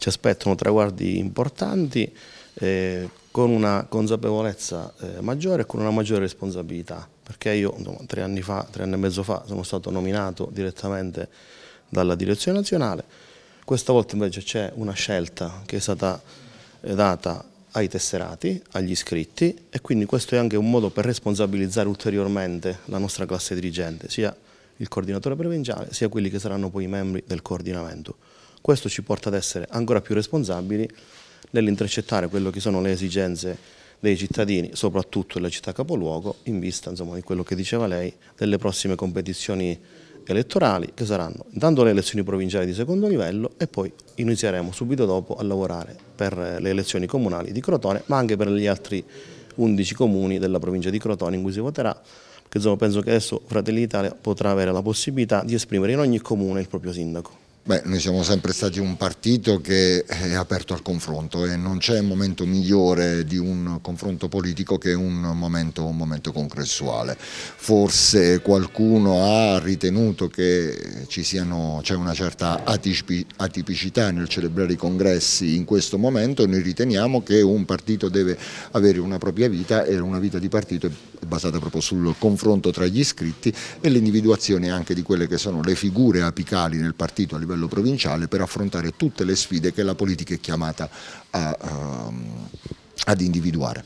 Ci aspettano traguardi importanti eh, con una consapevolezza eh, maggiore e con una maggiore responsabilità, perché io insomma, tre anni fa, tre anni e mezzo fa, sono stato nominato direttamente dalla direzione nazionale, questa volta invece c'è una scelta che è stata eh, data ai tesserati, agli iscritti e quindi questo è anche un modo per responsabilizzare ulteriormente la nostra classe dirigente, sia il coordinatore provinciale sia quelli che saranno poi i membri del coordinamento. Questo ci porta ad essere ancora più responsabili nell'intercettare quelle che sono le esigenze dei cittadini, soprattutto della città capoluogo, in vista insomma, di quello che diceva lei, delle prossime competizioni elettorali che saranno intanto le elezioni provinciali di secondo livello e poi inizieremo subito dopo a lavorare per le elezioni comunali di Crotone ma anche per gli altri 11 comuni della provincia di Crotone in cui si voterà perché insomma, penso che adesso Fratelli Italia potrà avere la possibilità di esprimere in ogni comune il proprio sindaco. Beh, noi siamo sempre stati un partito che è aperto al confronto e non c'è momento migliore di un confronto politico che un momento, un momento congressuale. Forse qualcuno ha ritenuto che c'è una certa atipicità nel celebrare i congressi in questo momento, noi riteniamo che un partito deve avere una propria vita e una vita di partito è basata proprio sul confronto tra gli iscritti e l'individuazione anche di quelle che sono le figure apicali nel partito a livello livello provinciale per affrontare tutte le sfide che la politica è chiamata a, a, ehm, ad individuare.